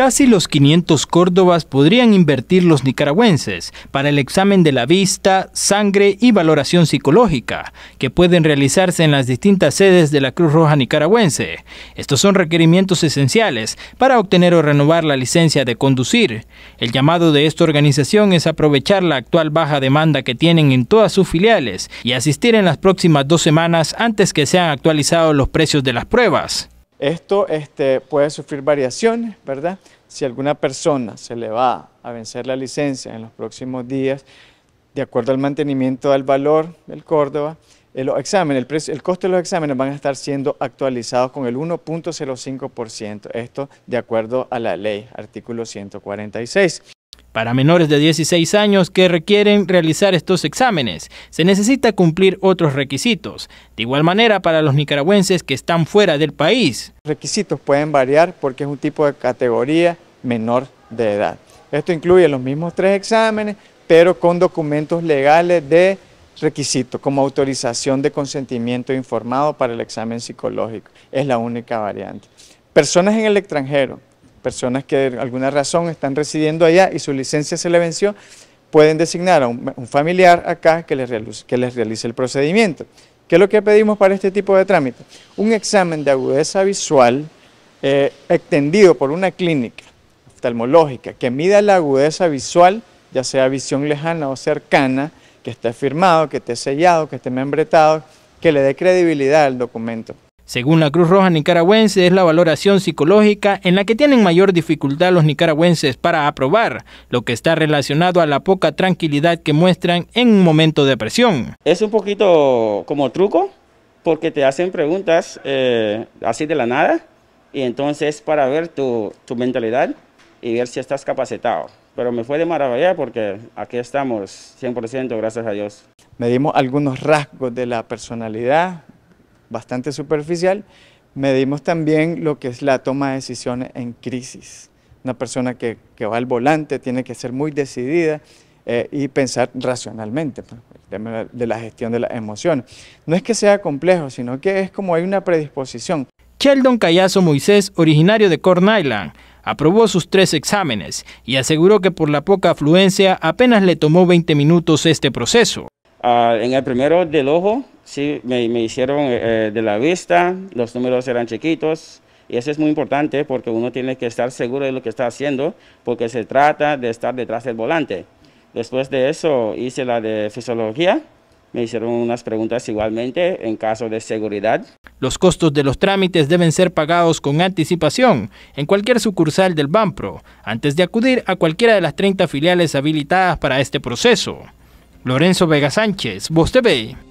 Casi los 500 córdobas podrían invertir los nicaragüenses para el examen de la vista, sangre y valoración psicológica, que pueden realizarse en las distintas sedes de la Cruz Roja nicaragüense. Estos son requerimientos esenciales para obtener o renovar la licencia de conducir. El llamado de esta organización es aprovechar la actual baja demanda que tienen en todas sus filiales y asistir en las próximas dos semanas antes que sean actualizados los precios de las pruebas. Esto este, puede sufrir variaciones, ¿verdad? Si alguna persona se le va a vencer la licencia en los próximos días, de acuerdo al mantenimiento del valor del Córdoba, el, examen, el, precio, el costo de los exámenes van a estar siendo actualizados con el 1.05%, esto de acuerdo a la ley, artículo 146 para menores de 16 años que requieren realizar estos exámenes. Se necesita cumplir otros requisitos. De igual manera para los nicaragüenses que están fuera del país. Los requisitos pueden variar porque es un tipo de categoría menor de edad. Esto incluye los mismos tres exámenes, pero con documentos legales de requisito, como autorización de consentimiento informado para el examen psicológico. Es la única variante. Personas en el extranjero personas que por alguna razón están residiendo allá y su licencia se le venció, pueden designar a un, familiar acá que les, realice, que les realice el procedimiento. ¿Qué es lo que pedimos para este tipo de trámite? Un examen de agudeza visual eh, extendido por una clínica oftalmológica que mida la agudeza visual, ya sea visión lejana o cercana, que esté firmado, que esté sellado, que esté membretado, que le dé credibilidad al documento. Según la Cruz Roja Nicaragüense, es la valoración psicológica en la que tienen mayor dificultad los nicaragüenses para aprobar, lo que está relacionado a la poca tranquilidad que muestran en un momento de presión. Es un poquito como truco, porque te hacen preguntas eh, así de la nada, y entonces para ver tu, tu mentalidad y ver si estás capacitado. Pero me fue de maravilla porque aquí estamos 100%, gracias a Dios. Medimos algunos rasgos de la personalidad, bastante superficial, medimos también lo que es la toma de decisiones en crisis. Una persona que, va al volante tiene que ser muy decidida eh, y pensar racionalmente, pues, de la gestión de las emociones. No es que sea complejo, sino que es como hay una predisposición. Sheldon Callazo Moisés, originario de Corn Island, aprobó sus tres exámenes y aseguró que por la poca afluencia apenas le tomó 20 minutos este proceso. Ah, en el primero del ojo Sí, me, hicieron eh, eh, de la vista, los números eran chiquitos. Y eso es muy importante porque uno tiene que estar seguro de lo que está haciendo, porque se trata de estar detrás del volante. Después de eso hice la de fisiología, me hicieron unas preguntas igualmente en caso de seguridad. Los costos de los trámites deben ser pagados con anticipación en cualquier sucursal del Banpro antes de acudir a cualquiera de las 30 filiales habilitadas para este proceso. Lorenzo Vega Sánchez, Voz TV.